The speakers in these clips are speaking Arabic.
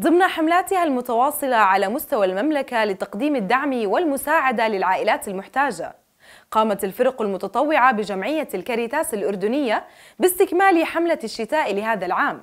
ضمن حملاتها المتواصلة على مستوى المملكة لتقديم الدعم والمساعدة للعائلات المحتاجة قامت الفرق المتطوعة بجمعية الكاريتاس الأردنية باستكمال حملة الشتاء لهذا العام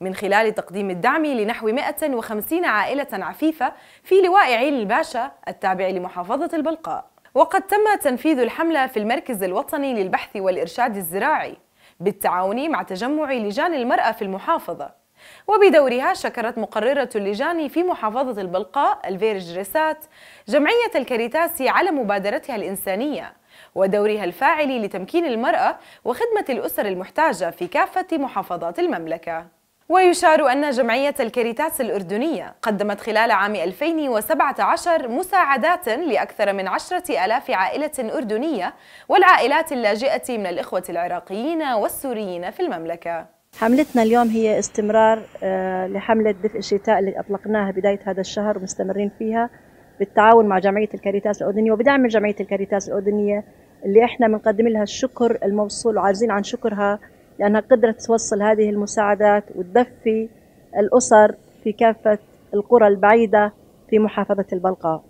من خلال تقديم الدعم لنحو 150 عائلة عفيفة في لواء عين الباشا التابع لمحافظة البلقاء وقد تم تنفيذ الحملة في المركز الوطني للبحث والإرشاد الزراعي بالتعاون مع تجمع لجان المرأة في المحافظة وبدورها شكرت مقررة اللجان في محافظة البلقاء الفيرج ريسات جمعية الكاريتاسي على مبادرتها الإنسانية ودورها الفاعل لتمكين المرأة وخدمة الأسر المحتاجة في كافة محافظات المملكة ويشار أن جمعية الكاريتاس الأردنية قدمت خلال عام 2017 مساعدات لأكثر من عشرة ألاف عائلة أردنية والعائلات اللاجئة من الإخوة العراقيين والسوريين في المملكة حملتنا اليوم هي استمرار آه، لحملة دفء الشتاء اللي أطلقناها بداية هذا الشهر ومستمرين فيها بالتعاون مع جمعية الكاريتاس الأردنية وبدعم من جمعية الكاريتاس الأردنية اللي احنا بنقدم لها الشكر الموصول وعاجزين عن شكرها لأنها قدرت توصل هذه المساعدات وتدفي الأسر في كافة القرى البعيدة في محافظة البلقاء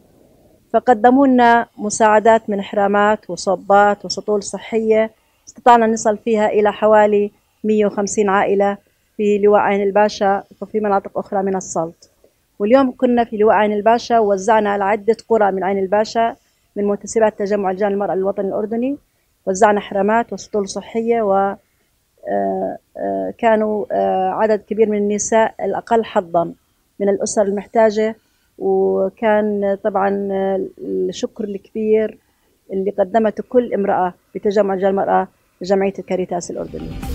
فقدموا لنا مساعدات من حرامات وصبات وسطول صحية استطعنا نصل فيها إلى حوالي 150 عائلة في لواء عين الباشا وفي مناطق أخرى من السلط واليوم كنا في لواء عين الباشا ووزعنا على عدة قرى من عين الباشا من منتسبات تجمع لجان المرأة للوطن الأردني وزعنا حرامات وسطول صحية و آه، آه، كانوا آه، عدد كبير من النساء الأقل حظا من الأسر المحتاجة وكان طبعا الشكر الكبير اللي قدمته كل امرأة بتجمع رجال المرأة جمعية الكاريتاس الأردنية